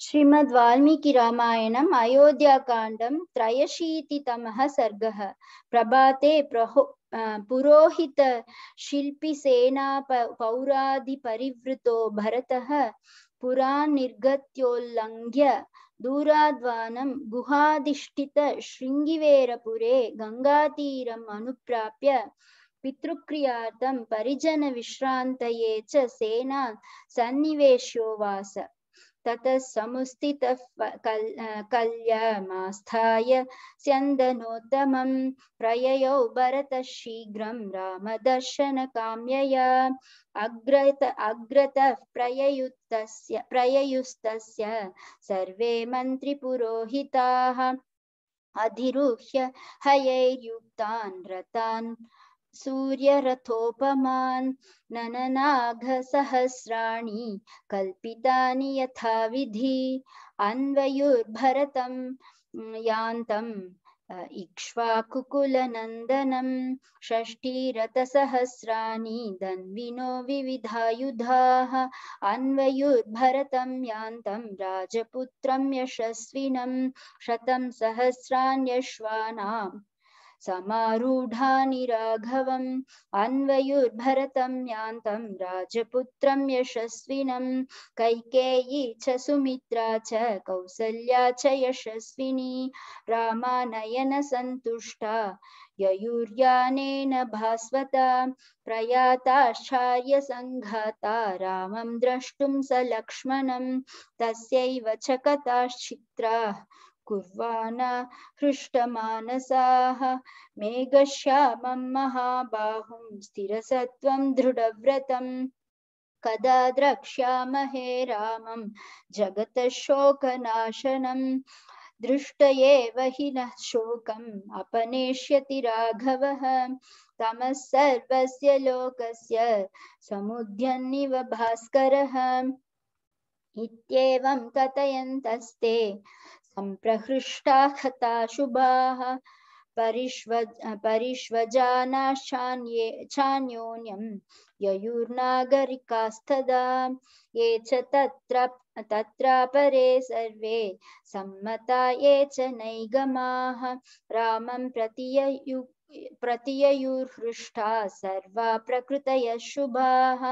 श्रीमद् वाल्मीकि रामायणम् अयोध्याकाण्डं त्रयशीतितमः सर्गः प्रभाते प्रहो पुरोहित शिल्पि सेनाप पौरादिपरिवृतो भरतः पुरान् निर्गत्योल्लङ्घ्य दूराद्वानं गुहाधिष्ठितशृङ्गिवेरपुरे गङ्गातीरम् अनुप्राप्य पितृक्रियार्थं परिजनविश्रान्तये च सेनान् सन्निवेश्योवास ततः कल्यमास्थाय स्यन्दनोत्तमं प्रययौ भरतः शीघ्रं रामदर्शनकाम्यया अग्रत अग्रतः प्रययुक्तस्य प्रययुस्तस्य सर्वे मन्त्रिपुरोहिताः अधिरुह्य हयैर्युक्तान् रतान् सूर्यरथोपमान् नननाघसहस्राणि कल्पितानि यथाविधि अन्वयुर्भरतं यान्तम् इक्ष्वाकुकुलनन्दनं षष्टिरथसहस्राणि धन्विनो विविधायुधाः अन्वयुर्भरतं यान्तं राजपुत्रं यशस्विनं शतं सहस्राण्यश्वानाम् समारूढानि राघवम् अन्वयुर्भरतं यान्तं राजपुत्रं यशस्विनं कैकेयी च सुमित्रा च कौसल्या च यशस्विनी रामानयन सन्तुष्टा ययुर्यानेन भास्वता प्रयाताश्चार्यसङ्घाता रामं द्रष्टुं स लक्ष्मणं तस्यैव च कुर्वाणा हृष्टमानसाः मेघश्यामं महाबाहुं स्थिरसत्त्वं दृढव्रतम् कदा द्रक्ष्यामहे रामं जगतः शोकनाशनम् दृष्टयेव हि नः शोकम् अपनेष्यति राघवः तमः सर्वस्य लोकस्य समुद्यन्निव भास्करः इत्येवं कथयन्तस्ते प्रहृष्टा हता शुभाः परिष्वजानाश्चान्ये चान्योन्यं ययुर्नागरिकास्तदा ये च तत्र तत्रापरे सर्वे सम्मता ये च नैगमाः रामं प्रति प्रतिययुहृष्टा सर्वा प्रकृतयः शुभाः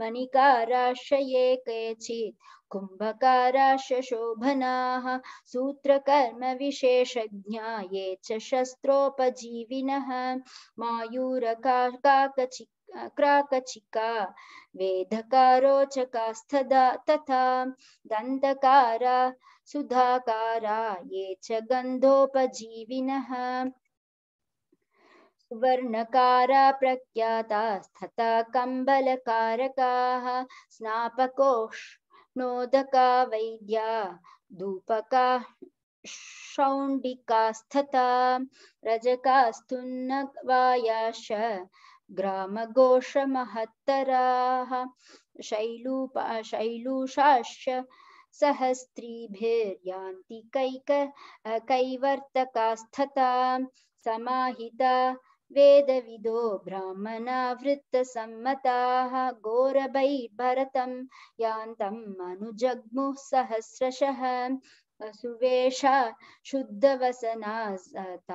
मणिकाराश्रये केचित् कुम्भकाराश्च शोभनाः सूत्रकर्मविशेषज्ञा ये च शस्त्रोपजीविनः मायूरकाकचित् क्राकचिका वेधकारो तथा दन्तकारा सुधाकारा ये च गन्धोपजीविनः वर्णकारा प्रख्यातास्तथा कम्बलकारकाः स्नापकोष्णोदका वैद्या धूपका शौण्डिकास्तथा रजकास्तुन्नवायाश ग्रामघोषमहत्तराः शैलूपा शैलूषाश्च सहस्रीभिर्यान्ति कैक कैवर्तकास्तथा समाहिता वेदविदो ब्राह्मणावृत्तसम्मताः घोरभैर्भरतं यान्तं मनुजग्मुः सहस्रशः असुवेशा शुद्धवसना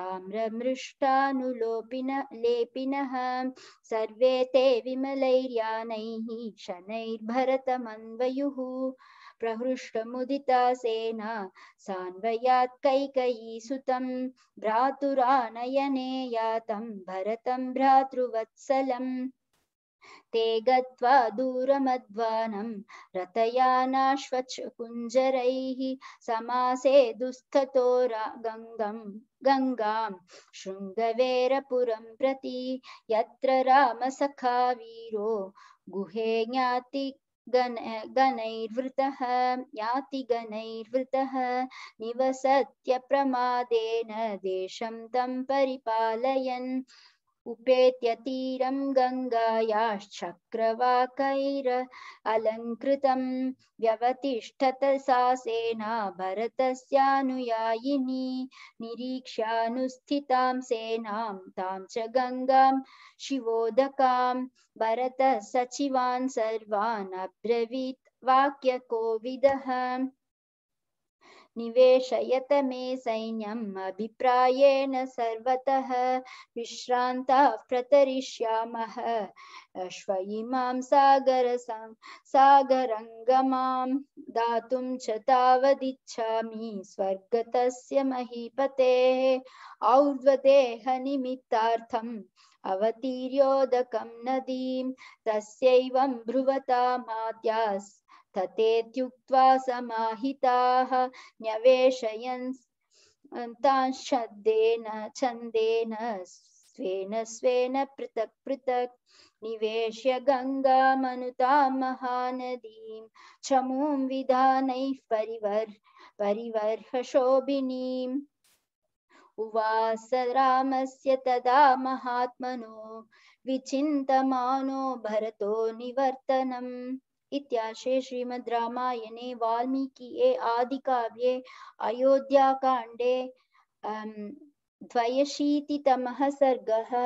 ताम्रमृष्टानुलोपिन लेपिनः सर्वे ते विमलैर्यानैः शनैर्भरतमन्वयुः मुदिता सेना सान्वयात् कैकयीसुतं भ्रातुरानयने यातं भरतं भ्रातृवत्सलम् ते गत्वा दूरमध्वानं रथयानाश्वकुञ्जरैः समासे दुःस्थतो गङ्गं गङ्गां शृङ्गवेरपुरं प्रति यत्र रामसखा वीरो गुहे ज्ञाति गण गणैर्वृतः याति गणैर्वृतः निवसत्य प्रमादेन देशं तं परिपालयन् उपेत्य तीरं गङ्गायाश्चक्रवाकैर अलङ्कृतं व्यवतिष्ठत सा सेना भरतस्यानुयायिनी निरीक्ष्यानुस्थितां सेनां तां च गङ्गां शिवोदकां भरतः सर्वान् अब्रवीत् वाक्यकोविदः निवेशयत मे सैन्यम् अभिप्रायेण सर्वतः विश्रान्ताः प्रतरिष्यामः अश्वयिमां सागरसां सागरङ्गमां दातुं च तावदिच्छामि स्वर्गतस्य महीपते महीपतेः और्ध्वदेहनिमित्तार्थम् अवतीर्योदकं नदीं तस्यैवं ब्रुवता भ्रुवतामाद्यास् तथे समाहिताः न्यवेशयन् तांश्छन्देन छन्देन स्वेन स्वेन पृथक् पृथक् निवेश्य गङ्गामनुतां महानदीं चमूं विधानैः परिवर् परिवर्हशोभिनीम् उवास रामस्य तदा महात्मनो विचिन्तमानो भरतो निवर्तनम् इत्याशे श्रीमद् रामायणे वाल्मीकिये आदिकाव्ये अयोध्याकाण्डे अं, द्वयशीतितमः सर्गः